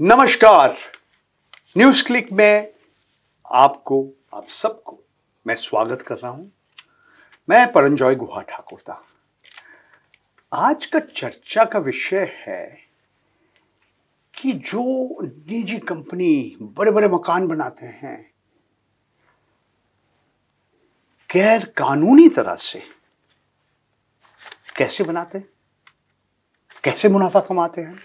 नमस्कार news click में आपको आप सबको मैं स्वागत कर रहा हूं मैं परंजॉय गुहा ठाकुर था आज का चर्चा का विषय है कि जो निजी कंपनी बड़े बड़े मकान बनाते हैं गैर कानूनी तरह से कैसे बनाते हैं कैसे मुनाफा कमाते हैं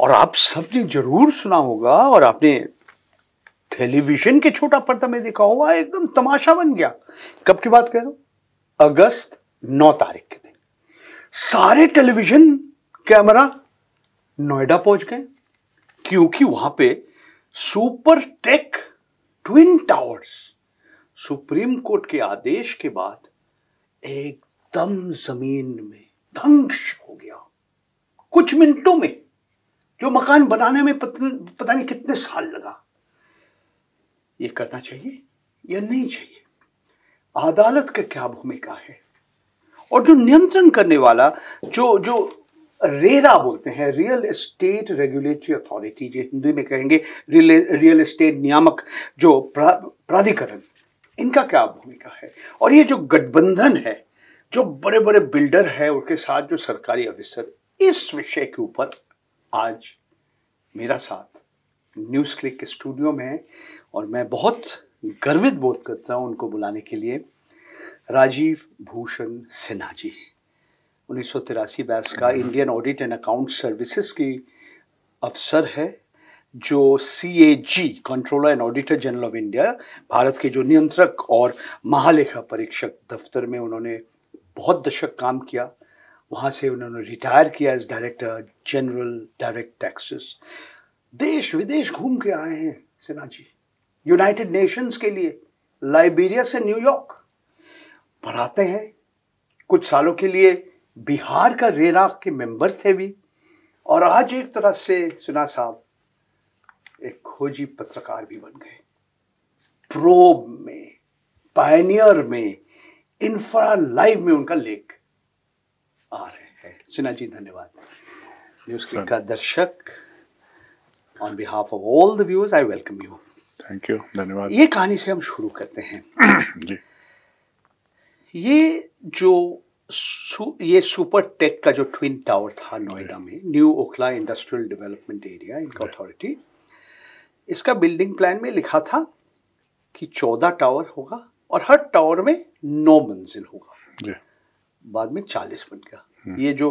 और आप सबने जरूर सुना होगा और आपने टेलीविजन के छोटा पर्दा में देखा होगा एकदम तमाशा बन गया कब की बात करो अगस्त नौ तारीख के दिन सारे टेलीविजन कैमरा नोएडा पहुंच गए क्योंकि वहां पे Supertech Twin Towers Supreme Court के आदेश के बाद एकदम जमीन में धंश हो गया कुछ मिनटों में जो मकान बनाने में पता नहीं कितने साल लगा ये करना चाहिए या नहीं चाहिए अदालत का क्या भूमिका है और जो नियंत्रण करने वाला जो जो रेरा बोलते हैं रियल एस्टेट रेगुलेटरी अथॉरिटी जो हिंदी में कहेंगे रियल एस्टेट नियामक जो प्राधिकरण इनका क्या भूमिका है और ये जो गठबंधन है जो बड़े बड़े बिल्डर है उनके साथ जो सरकारी अफिसर इस विषय के ऊपर आज मेरा साथ न्यूज़ क्लिक के स्टूडियो में है और मैं बहुत गर्वित बोध करता हूँ उनको बुलाने के लिए राजीव भूषण सिन्हा जी उन्नीस सौ तिरासी बैस का Indian Audit and Account Services की अफसर है जो C A G Controller and Auditor General of India Bharat के जो नियंत्रक और महालेखा परीक्षक दफ्तर में उन्होंने बहुत दशक काम किया वहाँ से उन्होंने रिटायर किया as director general direct taxes देश विदेश घूम के आए हैं सिन्हा जी यूनाइटेड नेशंस के लिए लाइबेरिया से न्यूयॉर्क पढ़ाते हैं कुछ सालों के लिए बिहार का रेरा के मेंबर थे भी और आज एक तरह से सिन्हा साहब एक खोजी पत्रकार भी बन गए प्रोब में पायनियर में इंफ्रा लाइव में उनका लेख आ रहे हैं सिन्हा जी धन्यवाद न्यूज़ क्लिक का दर्शक on behalf of all the viewers I welcome you thank you धन्यवाद ये कहानी से हम शुरू करते हैं जी ये जो सु, ये सुपर टेक का जो ट्विन टावर था नोएडा में New Okhla Industrial Development Area इनका अथॉरिटी इसका बिल्डिंग प्लान में लिखा था कि चौदह टावर होगा और हर टावर में नौ मंजिल होगा जी बाद में चालीस बन गया हम्म। ये जो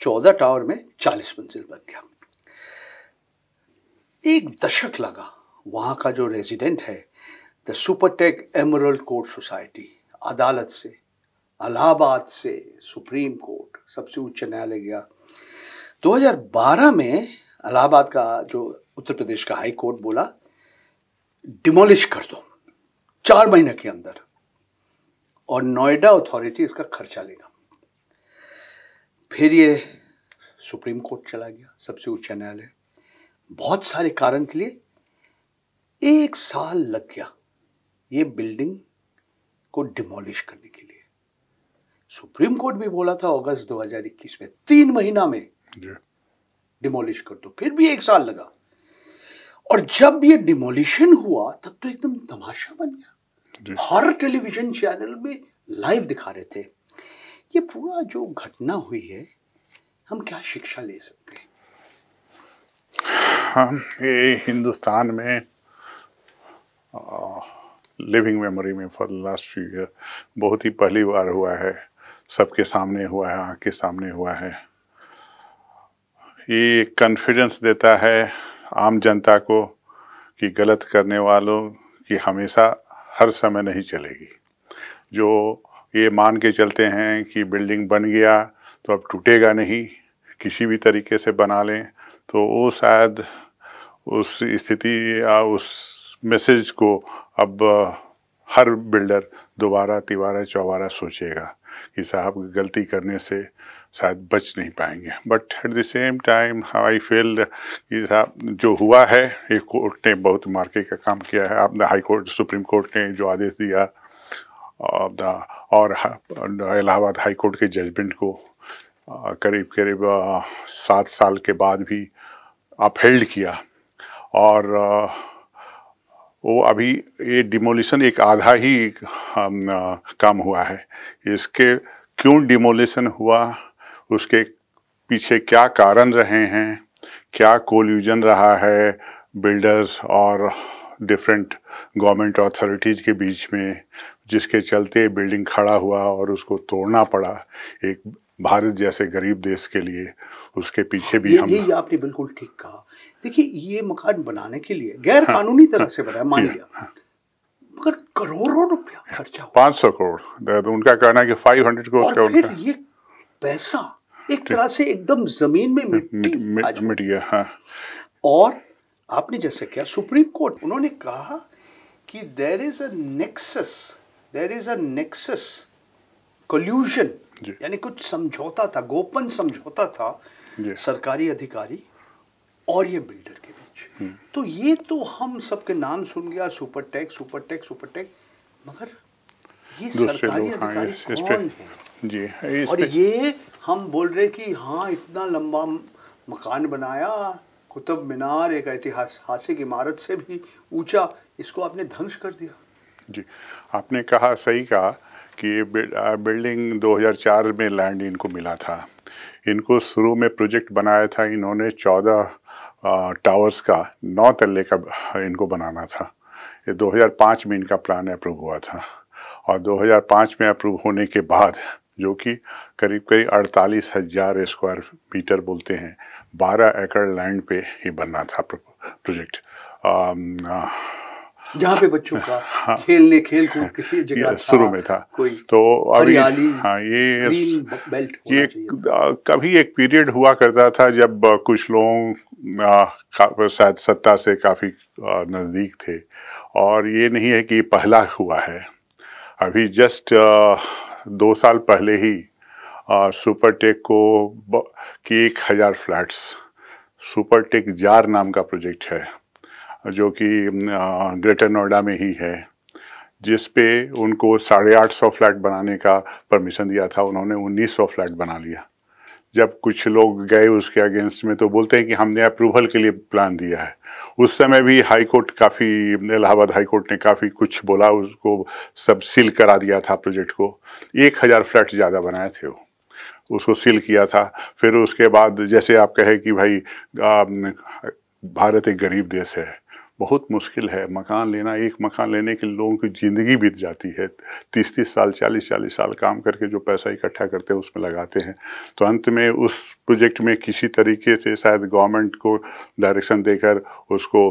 चौदह टावर में चालीस मंजिल बन गया एक दशक लगा वहाँ का जो रेजिडेंट है the Supertech Emerald Court society अदालत से अलाहाबाद से सुप्रीम कोर्ट सबसे उच्च न्यायालय गया 2012 में अलाहाबाद का जो उत्तर प्रदेश का हाई कोर्ट बोला डिमोलिश कर दो चार महीने के अंदर और नोएडा अथॉरिटी इसका खर्चा लेगा फिर ये सुप्रीम कोर्ट चला गया सबसे उच्च न्यायालय बहुत सारे कारण के लिए एक साल लग गया ये बिल्डिंग को डिमोलिश करने के लिए सुप्रीम कोर्ट भी बोला था अगस्त 2021 में तीन महीना में डिमोलिश कर दो फिर भी एक साल लगा और जब ये डिमोलिशन हुआ तब तो एकदम तमाशा बन गया हर टेलीविजन चैनल में लाइव दिखा रहे थे ये पूरा जो घटना हुई है हम क्या शिक्षा ले सकते हैं हम ये हिंदुस्तान में लिविंग मेमोरी में फॉर लास्ट फ्यू ईयर बहुत ही पहली बार हुआ है सबके सामने हुआ है आँख के सामने हुआ है ये कॉन्फिडेंस देता है आम जनता को कि गलत करने वालों की हमेशा हर समय नहीं चलेगी जो ये मान के चलते हैं कि बिल्डिंग बन गया तो अब टूटेगा नहीं किसी भी तरीके से बना लें तो वो शायद उस स्थिति या उस मैसेज को अब हर बिल्डर दोबारा तिबारा चौबारा सोचेगा कि साहब गलती करने से शायद बच नहीं पाएंगे but at the same time high fail साहब जो हुआ है ये कोर्ट ने बहुत मार्के का काम किया है आप हाई कोर्ट सुप्रीम कोर्ट ने जो आदेश दिया और इलाहाबाद हाई कोर्ट के जजमेंट को करीब करीब सात साल के बाद भी अपहेल्ड किया और वो अभी ये डिमोलिशन एक आधा ही काम हुआ है इसके क्यों डिमोलिशन हुआ उसके पीछे क्या कारण रहे हैं क्या कोल्यूजन रहा है बिल्डर्स और डिफरेंट गवर्नमेंट अथॉरिटीज़ के बीच में जिसके चलते बिल्डिंग खड़ा हुआ और उसको तोड़ना पड़ा एक भारत जैसे गरीब देश के लिए उसके पीछे भी ये, हम ये आपने बिल्कुल ठीक कहा देखिए ये मकान बनाने के लिए गैर हाँ। कानूनी हाँ, तरह से हाँ। बनाया मान लिया मगर करोड़ों रुपया खर्चा पाँच सौ करोड़ तो उनका कहना है कि फाइव हंड्रेड करोड़ ये पैसा एक तरह से एकदम जमीन में हम्म, मिट्टी आज मिट गया हाँ और आपने जैसे किया सुप्रीम कोर्ट उन्होंने कहा कि there is a nexus there is a nexus collusion यानी कुछ समझौता था गोपन समझौता था सरकारी अधिकारी और ये बिल्डर के बीच हम्म। तो ये तो हम सबके नाम सुन गया Supertech Supertech Supertech मगर ये सरकारी हाँ, अधिकारी हाँ, कौन है जी और ये हम बोल रहे कि हाँ इतना लंबा मकान बनाया कुतुब मीनार एक ऐतिहासिक इमारत से भी ऊंचा इसको आपने ध्वंस कर दिया जी आपने कहा सही कहा कि ये बिल्डिंग 2004 में लैंड इनको मिला था इनको शुरू में प्रोजेक्ट बनाया था इन्होंने 14 टावर्स का नौ तल्ले का इनको बनाना था ये 2005 में इनका प्लान अप्रूव हुआ था और 2005 में अप्रूव होने के बाद जो कि करीब करीब अड़तालीस हजार स्क्वायर मीटर बोलते हैं बारह एकड़ लैंड पे ये बनना था प्रोजेक्ट जहाँ पे बच्चों का हाँ, खेलने खेल कूद के लिए जगह शुरू में था कोई तो अभी हाँ ये बेल्ट ये कभी एक पीरियड हुआ करता था जब कुछ लोग शायद सत्ता से काफ़ी नज़दीक थे और ये नहीं है कि पहला हुआ है अभी जस्ट दो साल पहले ही और सुपरटेक को की एक हज़ार फ्लैट्स सुपरटेक जार नाम का प्रोजेक्ट है जो कि ग्रेटर नोएडा में ही है जिस पे उनको साढ़े आठ सौ फ्लैट बनाने का परमिशन दिया था उन्होंने उन्नीस सौ फ्लैट बना लिया जब कुछ लोग गए उसके अगेंस्ट में तो बोलते हैं कि हमने अप्रूवल के लिए प्लान दिया है उस समय भी हाई कोर्ट काफ़ी इलाहाबाद हाई कोर्ट ने काफ़ी कुछ बोला उसको सब सील करा दिया था प्रोजेक्ट को एक हज़ार फ्लैट ज़्यादा बनाए थे वो उसको सील किया था फिर उसके बाद जैसे आप कहे कि भाई आ, भारत एक गरीब देश है बहुत मुश्किल है मकान लेना एक मकान लेने के लोगों की ज़िंदगी बीत जाती है तीस तीस साल चालीस चालीस साल काम करके जो पैसा इकट्ठा करते हैं उसमें लगाते हैं तो अंत में उस प्रोजेक्ट में किसी तरीके से शायद गवर्नमेंट को डायरेक्शन देकर उसको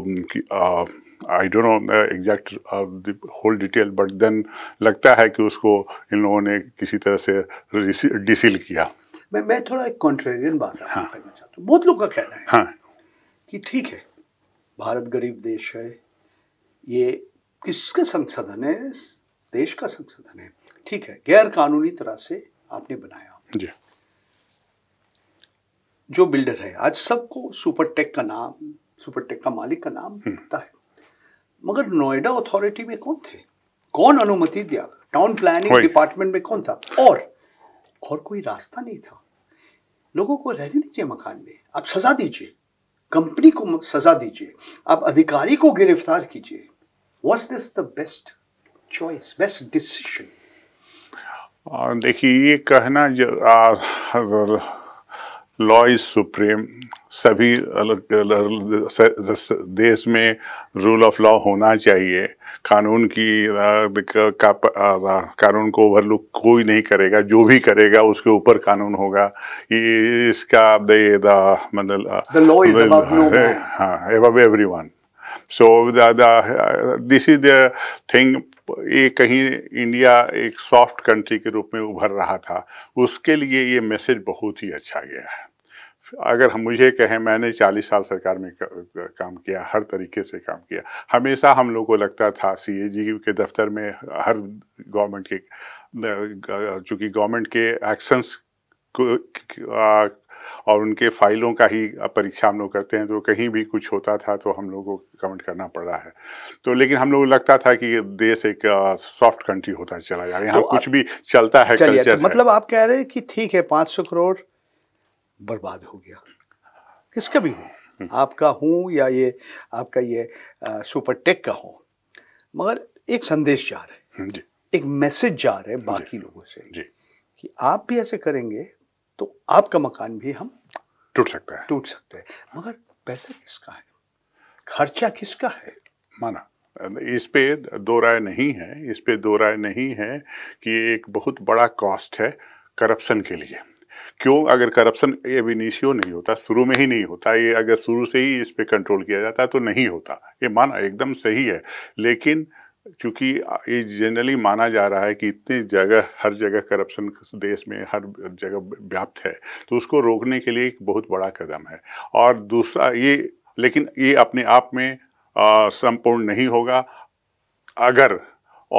I don't know exact whole detail but then लगता है कि उसको इन लोगों ने किसी तरह से डिसील किया मैं मैं थोड़ा एक कॉन्ट्रेरियन बात हाँ. करना चाहता हूँ बहुत लोग का कहना है हाँ. कि ठीक है भारत गरीब देश है ये किसके संसाधन है देश का संसाधन है ठीक है गैर कानूनी तरह से आपने बनाया जी जो बिल्डर है आज सबको सुपर टेक का नाम सुपर टेक का मालिक का नाम पता हम्म। है मगर नोएडा अथॉरिटी में कौन थे कौन अनुमति दिया टाउन प्लानिंग डिपार्टमेंट में कौन था और और कोई रास्ता नहीं था लोगों को रहने दीजिए मकान में आप सजा दीजिए कंपनी को सजा दीजिए आप अधिकारी को गिरफ्तार कीजिए was this the best choice best decision देखिए ये कहना जो आ, लॉ इज सुप्रीम सभी देश में रूल ऑफ लॉ होना चाहिए कानून की कानून को ओवरलुक कोई नहीं करेगा जो भी करेगा उसके ऊपर कानून होगा इसका मतलब हाँ एवरी वन So दादा दिस इज द थिंग ये कहीं इंडिया एक सॉफ्ट कंट्री के रूप में उभर रहा था उसके लिए ये मैसेज बहुत ही अच्छा गया है अगर हम मुझे कहें मैंने 40 साल सरकार में काम किया हर तरीके से काम किया हमेशा हम लोग को लगता था सीएजी के दफ्तर में हर गवर्नमेंट के चूँकि गवर्नमेंट के एक्शंस और उनके फाइलों का ही परीक्षा हम लोग करते हैं तो कहीं भी कुछ होता था तो हम लोगों को कमेंट करना पड़ रहा है तो लेकिन हम लोग लगता था कि देश एक सॉफ्ट कंट्री होता चला जा रहा है यहाँ तो कुछ भी चलता है कल्चर तो मतलब आप कह रहे हैं कि ठीक है पाँच करोड़ बर्बाद हो गया किसका भी हो हम्म। आपका हूँ या ये आपका ये सुपर टेक का हो मगर एक संदेश जा रहा है हम्म, एक मैसेज जा रहा है बाकी लोगों से कि आप भी ऐसे करेंगे तो आपका मकान भी हम टूट सकता है टूट सकते हैं मगर पैसा किसका है खर्चा किसका है माना इस पे दो राय नहीं है इस पे दो राय नहीं है कि एक बहुत बड़ा कॉस्ट है करप्शन के लिए क्यों अगर करप्शन ये विनिशियो नहीं होता शुरू में ही नहीं होता ये अगर शुरू से ही इस पर कंट्रोल किया जाता तो नहीं होता ये माना एकदम सही है लेकिन क्योंकि ये जनरली माना जा रहा है कि इतनी जगह हर जगह करप्शन देश में हर जगह व्याप्त है तो उसको रोकने के लिए एक बहुत बड़ा कदम है और दूसरा ये लेकिन ये अपने आप में संपूर्ण नहीं होगा अगर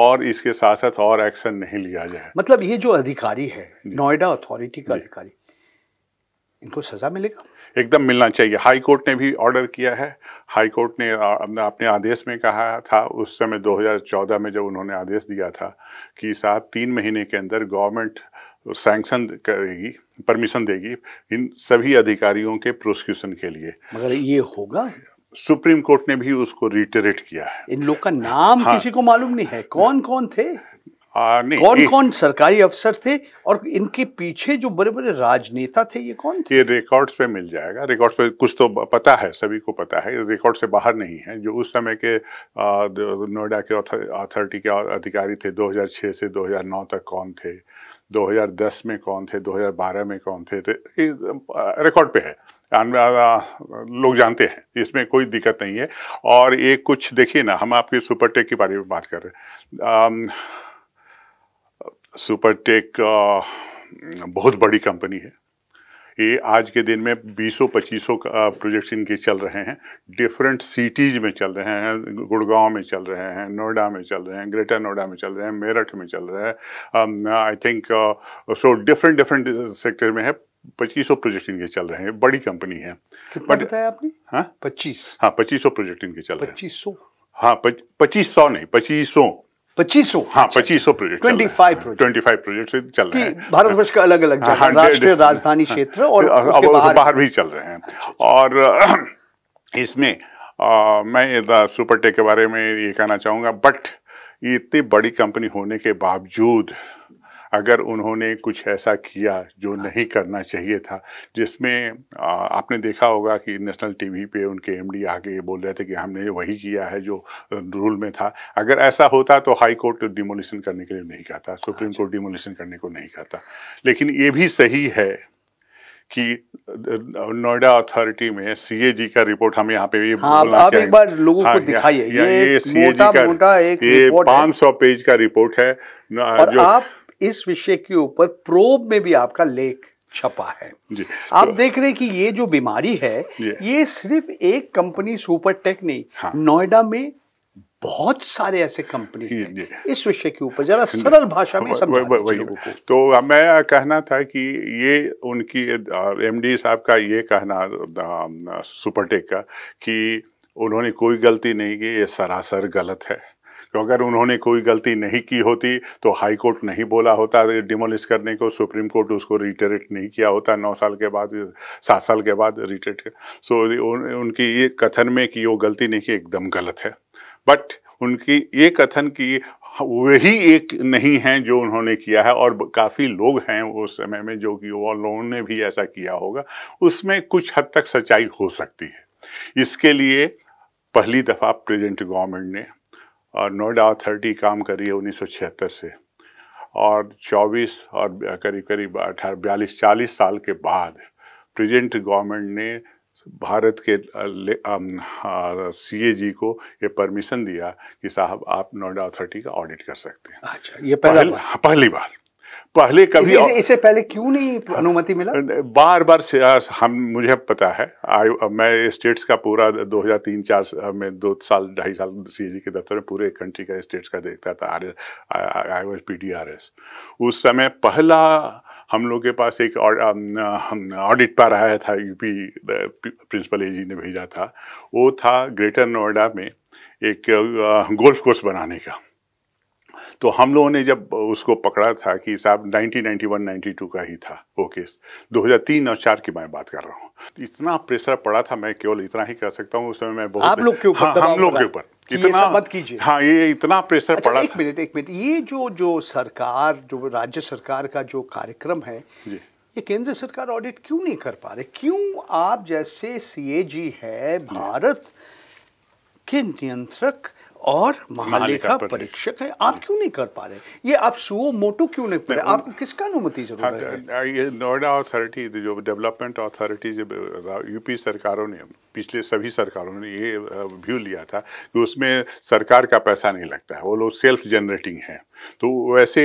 और इसके साथ साथ और एक्शन नहीं लिया जाए मतलब ये जो अधिकारी है नोएडा अथॉरिटी का अधिकारी इनको सज़ा मिलेगा एकदम मिलना चाहिए हाई कोर्ट ने भी ऑर्डर किया है हाई कोर्ट ने अपने आदेश में कहा था उस समय 2014 में जब उन्होंने आदेश दिया था कि साहब तीन महीने के अंदर गवर्नमेंट सैंक्शन करेगी परमिशन देगी इन सभी अधिकारियों के प्रोसिक्यूशन के लिए मगर ये होगा सुप्रीम कोर्ट ने भी उसको रिटरेट किया है इन लोग का नाम हाँ, किसी को मालूम नहीं है कौन कौन थे आ, नहीं, कौन कौन सरकारी अफसर थे और इनके पीछे जो बड़े बड़े राजनेता थे ये कौन थे ये रिकॉर्ड्स पे मिल जाएगा रिकॉर्ड्स पे कुछ तो पता है सभी को पता है रिकॉर्ड से बाहर नहीं है जो उस समय के नोएडा के अथॉरिटी के अधिकारी थे 2006 से 2009 तक कौन थे 2010 में कौन थे 2012 में कौन थे रिकॉर्ड तो पे है लोग जानते हैं इसमें कोई दिक्कत नहीं है और ये कुछ देखिए ना हम आपके सुपर टेक के बारे में बात कर रहे हैं सुपरटेक बहुत बड़ी कंपनी है ये आज के दिन में 200 पच्चीसों प्रोजेक्ट्स इनके चल रहे हैं डिफरेंट सिटीज़ में चल रहे हैं गुड़गांव में चल रहे हैं नोएडा में चल रहे हैं ग्रेटर नोएडा में चल रहे हैं मेरठ में चल रहे हैं I think so different different sector में है पच्चीसों प्रोजेक्ट इनके चल रहे हैं बड़ी कंपनी है बताया आपने हाँ पच्चीस हाँ पच्चीसों प्रोजेक्ट इनके चल रहे हैं पच्चीस सौ हाँ पच्चीस सौ नहीं पच्चीसों पच्चीसो हाँ पच्चीसो project twenty five project twenty five project चल रहे हैं भारतवर्ष का अलग अलग हाँ, हाँ, राष्ट्रीय राजधानी हाँ। क्षेत्र और अब बाहर, भी चल रहे हैं और इसमें मैं सुपर टेक के बारे में ये कहना चाहूंगा बट इतनी बड़ी कंपनी होने के बावजूद अगर उन्होंने कुछ ऐसा किया जो हाँ। नहीं करना चाहिए था जिसमें आपने देखा होगा कि नेशनल टीवी पे उनके एमडी आके ये बोल रहे थे कि हमने वही किया है जो रूल में था अगर ऐसा होता तो हाई कोर्ट डिमोलिशन करने के लिए नहीं कहता हाँ सुप्रीम कोर्ट डिमोलिशन करने को नहीं कहता लेकिन ये भी सही है कि नोएडा अथॉरिटी में सीएजी का रिपोर्ट हम यहाँ पे भी हाँ, आप एक बार लोगों हाँ, को दिखाइए ये, ये, ये सीएजी का मोटा एक ये 500 पेज का रिपोर्ट है और जो, आप इस विषय के ऊपर प्रोब में भी आपका लेख छपा है जी, आप तो, देख रहे हैं कि ये जो बीमारी है ये सिर्फ एक कंपनी सुपर टेक नहीं हाँ, नोएडा में बहुत सारे ऐसे कंपनी इस विषय के ऊपर जरा सरल भाषा में समझा तो मैं कहना था कि ये उनकी एमडी साहब का ये कहना सुपरटेक का कि उन्होंने कोई गलती नहीं की ये सरासर गलत है तो अगर उन्होंने कोई गलती नहीं की होती तो हाई कोर्ट नहीं बोला होता डिमोलिश करने को सुप्रीम कोर्ट उसको रिटेरेट नहीं किया होता नौ साल के बाद सात साल के बाद रिटेरेट सो उनकी ये कथन में कि वो गलती नहीं की एकदम गलत है बट उनकी ये कथन की वही एक नहीं है जो उन्होंने किया है और काफ़ी लोग हैं उस समय में जो कि वो लोगों ने भी ऐसा किया होगा उसमें कुछ हद तक सच्चाई हो सकती है इसके लिए पहली दफ़ा प्रेजेंट गवर्नमेंट ने और नोएडा अथॉरिटी काम कर रही है उन्नीस से और 24 और करीब करीब अठारह बयालीस चालीस साल के बाद प्रेजेंट गवर्नमेंट ने भारत के सी ए जी को ये परमिशन दिया कि साहब आप नोएडा अथॉरिटी का ऑडिट कर सकते हैं अच्छा ये पहली, पहली बार पहले कभी इससे, इसे पहले क्यों नहीं अनुमति मिला बार बार से हम मुझे पता है आ, मैं स्टेट्स का पूरा 2003-4 में दो साल ढाई साल सी के दफ्तर में पूरे कंट्री का स्टेट्स का देखता था आर आई वॉज पी उस समय पहला हम लोग के पास एक ऑडिट पर आया था यूपी प्रिंसिपल ए ने भेजा था वो था ग्रेटर नोएडा में एक गोल्फ कोर्स बनाने का तो हम लोगों ने जब उसको पकड़ा था कि साहब 1991 92 का ही था वो केस 2003 और चार की मैं बात कर रहा हूँ इतना प्रेशर पड़ा था मैं केवल इतना ही कर सकता हूँ उस समय मैं बहुत आप लोग के ऊपर हाँ, हम लोग के ऊपर इतना मत कीजिए हाँ ये इतना प्रेशर अच्छा, पड़ा एक मिनट एक मिनट ये जो जो सरकार जो राज्य सरकार का जो कार्यक्रम है ये केंद्र सरकार ऑडिट क्यों नहीं कर पा रहे क्यों आप जैसे सीएजी है भारत के नियंत्रक और महालेखा परीक्षक है आप क्यों नहीं कर पा रहे ये आप सुओ मोटो क्यों नहीं कर आपको किसका अनुमति जरूरत हाँ, है ये नोएडा अथॉरिटी जो डेवलपमेंट अथॉरिटी जो यूपी सरकारों ने पिछले सभी सरकारों ने ये व्यू लिया था कि उसमें सरकार का पैसा नहीं लगता है वो लोग सेल्फ जनरेटिंग हैं तो वैसे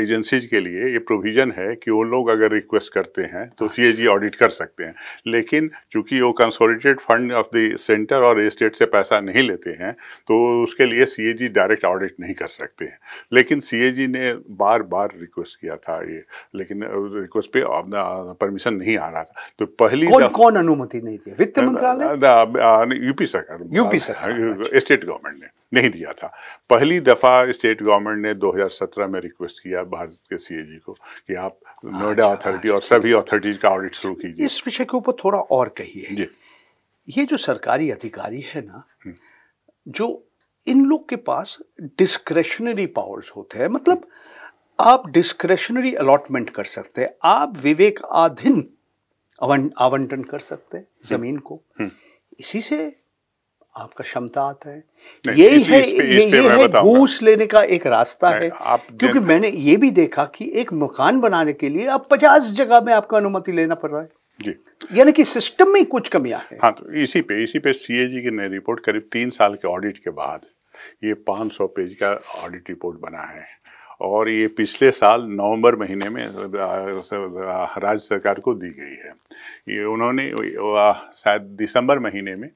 एजेंसीज के लिए ये प्रोविज़न है कि वो लोग अगर रिक्वेस्ट करते हैं तो सी हाँ। ऑडिट कर सकते हैं लेकिन चूंकि वो consolidated fund of the centre और स्टेट से पैसा नहीं लेते हैं तो उसके लिए सी डायरेक्ट ऑडिट नहीं कर सकते हैं लेकिन सी ने बार बार रिक्वेस्ट किया था ये लेकिन रिक्वेस्ट पे परमिशन नहीं आ रहा था तो पहली कौन, कौन अनुमति नहीं थी वित्त मंत्रालय डाले यूपी सरकार यूपी सरकार अच्छा। स्टेट गवर्नमेंट ने नहीं दिया था पहली दफ़ा स्टेट गवर्नमेंट ने 2017 में रिक्वेस्ट किया भारत के सीएजी को कि आप नोएडा अच्छा, अथॉरिटी और अच्छा, सभी अथॉरिटीज का ऑडिट शुरू कीजिए इस विषय के ऊपर थोड़ा और कहिए जी ये जो सरकारी अधिकारी है ना हम्म। जो इन लोग के पास डिस्क्रेशनरी पावर्स होते हैं मतलब आप डिस्क्रेशनरी अलॉटमेंट कर सकते हैं आप विवेक आधीन आवंटन कर सकते हैं हम्म। जमीन को हम्म। इसी से आपका क्षमता आता है यही है ये, ये है घूस लेने का एक रास्ता है आप क्योंकि मैंने ये भी देखा कि एक मकान बनाने के लिए आप पचास जगह में आपको अनुमति लेना पड़ रहा है जी यानी कि सिस्टम में कुछ कमियां हैं हाँ तो इसी पे इसी पे सीएजी की नई रिपोर्ट करीब तीन साल के ऑडिट के बाद ये 500 पेज का ऑडिट रिपोर्ट बना है और ये पिछले साल नवंबर महीने में राज्य सरकार को दी गई है ये उन्होंने शायद दिसंबर महीने में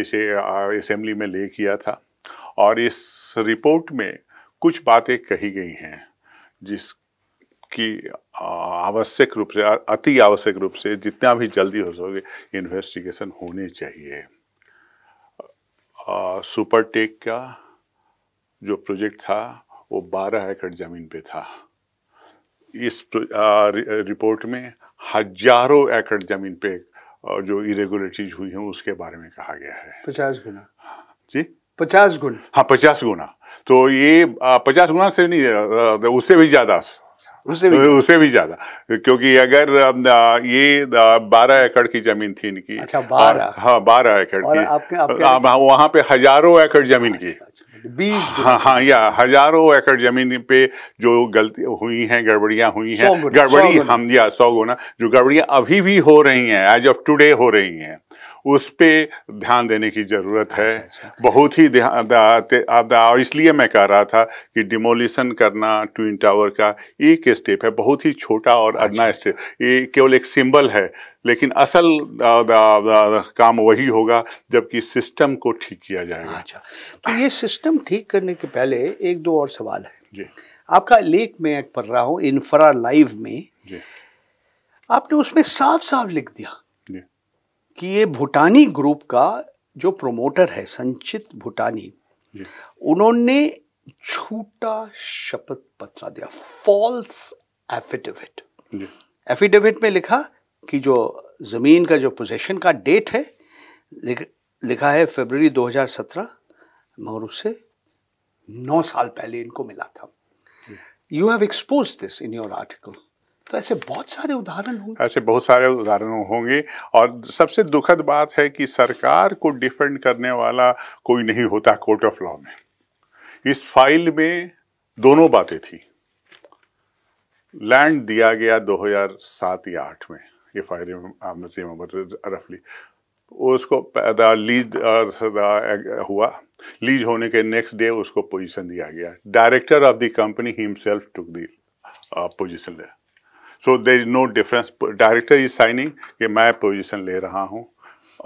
इसे असेंबली में ले किया था और इस रिपोर्ट में कुछ बातें कही गई हैं जिसकी आवश्यक रूप से अति आवश्यक रूप से जितना भी जल्दी हो सके इन्वेस्टिगेशन होने चाहिए सुपरटेक का जो प्रोजेक्ट था वो बारह एकड़ जमीन पे था इस रिपोर्ट में हजारों एकड़ जमीन पे जो इरेगुलरिटीज हुई हैं उसके बारे में कहा गया है पचास गुना हाँ, जी पचास गुना हाँ पचास गुना तो ये पचास गुना से नहीं उससे भी ज्यादा उससे भी उससे भी ज्यादा क्योंकि अगर ये बारह एकड़ की जमीन थी इनकी अच्छा बारह हाँ बारह एकड़ की आपके, आपके पे हजारों एकड़ जमीन की अच्छा, अच्छा। बीस हाँ हाँ या हजारों एकड़ जमीन पे जो गलती हुई हैं गड़बड़ियां हुई हैं गड़बड़ी हम या सौ गुना जो गड़बड़ियां अभी भी हो रही हैं एज ऑफ टुडे हो रही हैं उस पर ध्यान देने की ज़रूरत है अच्छा, अच्छा। बहुत ही ध्यान इसलिए मैं कह रहा था कि डिमोलिशन करना ट्विन टावर का एक स्टेप है बहुत ही छोटा और अदना अच्छा। स्टेप ये केवल एक सिंबल है लेकिन असल दा, दा, दा, काम वही होगा जबकि सिस्टम को ठीक किया जाएगा अच्छा तो ये सिस्टम ठीक करने के पहले एक दो और सवाल है जी आपका लेख में एक पढ़ रहा हूँ इन्फ्रा लाइव में जी आपने उसमें साफ साफ लिख दिया कि ये भूटानी ग्रुप का जो प्रोमोटर है संचित भूटानी उन्होंने झूठा शपथ पत्र दिया फॉल्स एफिडेविट एफिडेविट में लिखा कि जो ज़मीन का जो पोजेशन का डेट है लिख, लिखा है फरवरी 2017 मगर उससे नौ साल पहले इनको मिला था you have expose this in your article तो ऐसे बहुत सारे उदाहरण होंगे ऐसे बहुत सारे उदाहरण होंगे और सबसे दुखद बात है कि सरकार को डिफेंड करने वाला कोई नहीं होता कोर्ट ऑफ लॉ में इस फाइल में दोनों बातें थी लैंड दिया गया 2007 या 8 में ये फाइल रिमेम्बर रफली उसको लीज हुआ लीज होने के नेक्स्ट डे उसको पोजीशन दिया गया director of the company himself took the position so there is no difference director is signing कि मैं पोजीशन ले रहा हूँ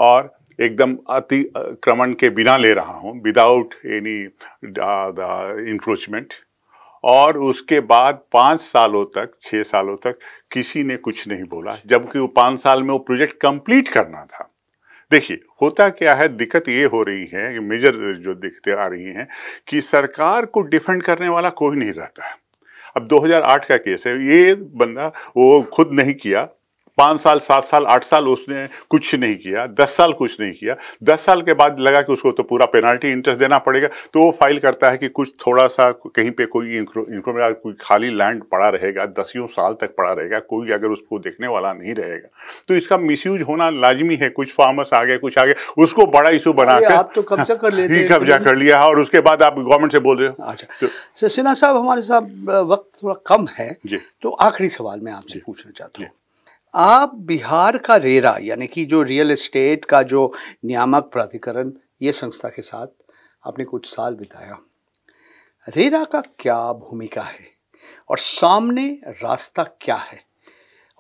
और एकदम अतिक्रमण के बिना ले रहा हूँ विदाउट एनी इंक्रोचमेंट और उसके बाद पाँच सालों तक छः सालों तक किसी ने कुछ नहीं बोला जबकि वो पाँच साल में वो प्रोजेक्ट कंप्लीट करना था देखिए होता क्या है दिक्कत ये हो रही है मेजर जो दिक्कतें आ रही हैं कि सरकार को डिफेंड करने वाला कोई नहीं रहता है अब 2008 का केस है ये बंदा वो खुद नहीं किया पाँच साल सात साल आठ साल उसने कुछ नहीं किया दस साल कुछ नहीं किया दस साल के बाद लगा कि उसको तो पूरा पेनाल्टी इंटरेस्ट देना पड़ेगा तो वो फाइल करता है कि कुछ थोड़ा सा कहीं पे कोई इंक्रोमेंट कोई खाली लैंड पड़ा रहेगा दसियों साल तक पड़ा रहेगा कोई अगर उसको देखने वाला नहीं रहेगा तो इसका मिस होना लाजमी है कुछ फार्मर्स आ गए कुछ आ गए उसको बड़ा इशू बनाकर तो कब्जा कर कब्जा कर लिया और उसके बाद आप गवर्नमेंट से बोल रहे हो अच्छा सिन्हा साहब हमारे साथ वक्त थोड़ा कम है तो आखिरी सवाल मैं आपसे पूछना चाहता हूँ आप बिहार का रेरा यानी कि जो रियल एस्टेट का जो नियामक प्राधिकरण ये संस्था के साथ आपने कुछ साल बिताया रेरा का क्या भूमिका है और सामने रास्ता क्या है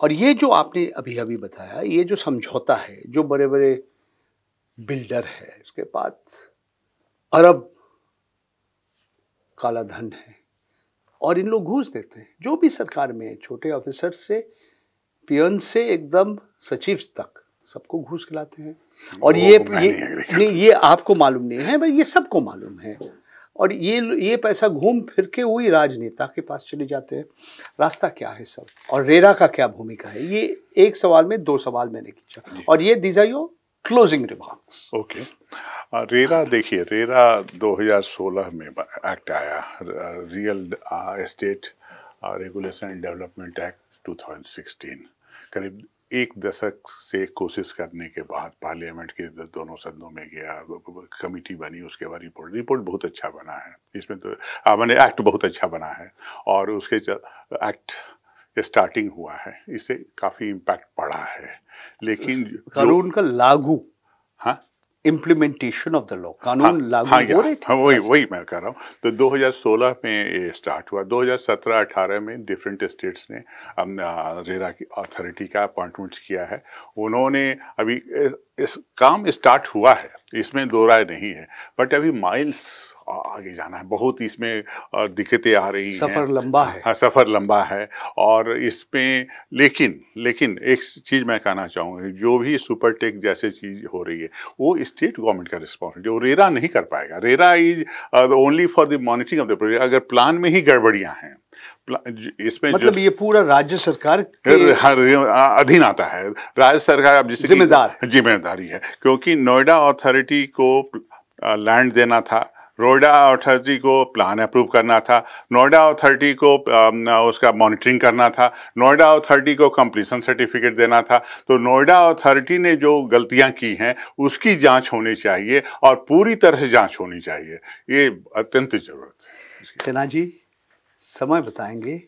और ये जो आपने अभी अभी बताया ये जो समझौता है जो बड़े बड़े बिल्डर है उसके पास अरब काला धन है और इन लोग घूस देते हैं जो भी सरकार में छोटे ऑफिसर से पियन से एकदम सचिव तक सबको घूस खिलाते हैं और ये ये नहीं ये आपको मालूम नहीं है भाई ये सबको मालूम है और ये ये पैसा घूम फिर के वही राजनेता के पास चले जाते हैं रास्ता क्या है सब और रेरा का क्या भूमिका है ये एक सवाल में दो सवाल मैंने खींचा और ये these your closing remarks okay RERA देखिए रेरा 2016 में एक्ट आया real estate regulation and development act 2016 करीब एक दशक से कोशिश करने के बाद पार्लियामेंट के दोनों सदनों में गया कमेटी बनी उसके बाद रिपोर्ट रिपोर्ट बहुत अच्छा बना है इसमें तो मैंने एक्ट बहुत अच्छा बना है और उसके एक्ट स्टार्टिंग हुआ है इससे काफ़ी इम्पैक्ट पड़ा है लेकिन कानून का लागू हाँ इम्प्लीमेंटेशन ऑफ द लॉ कानून हाँ, लागू हाँ, हो रहे हाँ, वही वही मैं कह रहा हूँ तो 2016 में ये स्टार्ट हुआ 2017-18 में डिफरेंट स्टेट्स ने रेरा की अथॉरिटी का अपॉइंटमेंट्स किया है उन्होंने अभी इस काम स्टार्ट हुआ है इसमें दो राय नहीं है बट अभी माइल्स आगे जाना है बहुत इसमें दिक्कतें आ रही सफर हैं सफ़र लंबा है हाँ सफ़र लंबा है और इसमें लेकिन लेकिन एक चीज़ मैं कहना चाहूँगा जो भी सुपर टेक जैसे चीज़ हो रही है वो स्टेट गवर्नमेंट का रिस्पॉन्सिबिलिटी वो रेरा नहीं कर पाएगा RERA is only for the monitoring of the project अगर प्लान में ही गड़बड़ियाँ हैं इसमें मतलब ये पूरा राज्य सरकार अधीन आता है राज्य सरकार अब जिसे जिम्मेदार जिम्मेदारी है क्योंकि नोएडा अथॉरिटी को लैंड देना था नोएडा अथॉरिटी को प्लान अप्रूव करना था नोएडा अथॉरिटी को उसका मॉनिटरिंग करना था नोएडा अथॉरिटी को कंप्लीसन सर्टिफिकेट देना था तो नोएडा अथॉरिटी ने जो गलतियां की हैं उसकी जांच होनी चाहिए और पूरी तरह से जांच होनी चाहिए ये अत्यंत ज़रूरत है सेना जी समय बताएंगे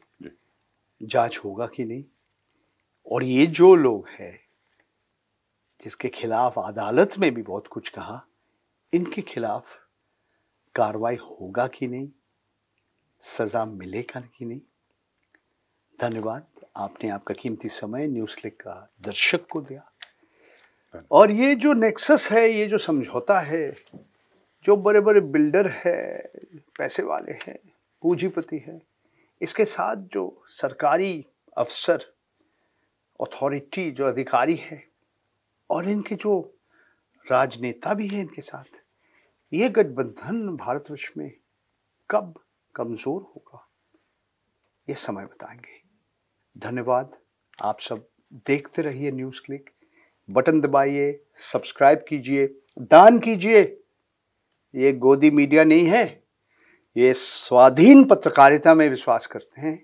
जांच होगा कि नहीं और ये जो लोग हैं जिसके खिलाफ अदालत में भी बहुत कुछ कहा इनके खिलाफ कार्रवाई होगा कि नहीं सजा मिलेगा कि नहीं धन्यवाद आपने आपका कीमती समय न्यूज क्लिक का दर्शक को दिया और ये जो नेक्सस है ये जो समझौता है जो बड़े बड़े बिल्डर है पैसे वाले हैं पूंजीपति है इसके साथ जो सरकारी अफसर अथॉरिटी जो अधिकारी है और इनके जो राजनेता भी हैं इनके साथ ये गठबंधन भारतवर्ष में कब कमज़ोर होगा ये समय बताएंगे धन्यवाद आप सब देखते रहिए न्यूज़ क्लिक बटन दबाइए सब्सक्राइब कीजिए दान कीजिए ये गोदी मीडिया नहीं है ये स्वाधीन पत्रकारिता में विश्वास करते हैं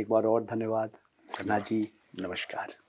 एक बार और धन्यवाद धन्ना जी नमस्कार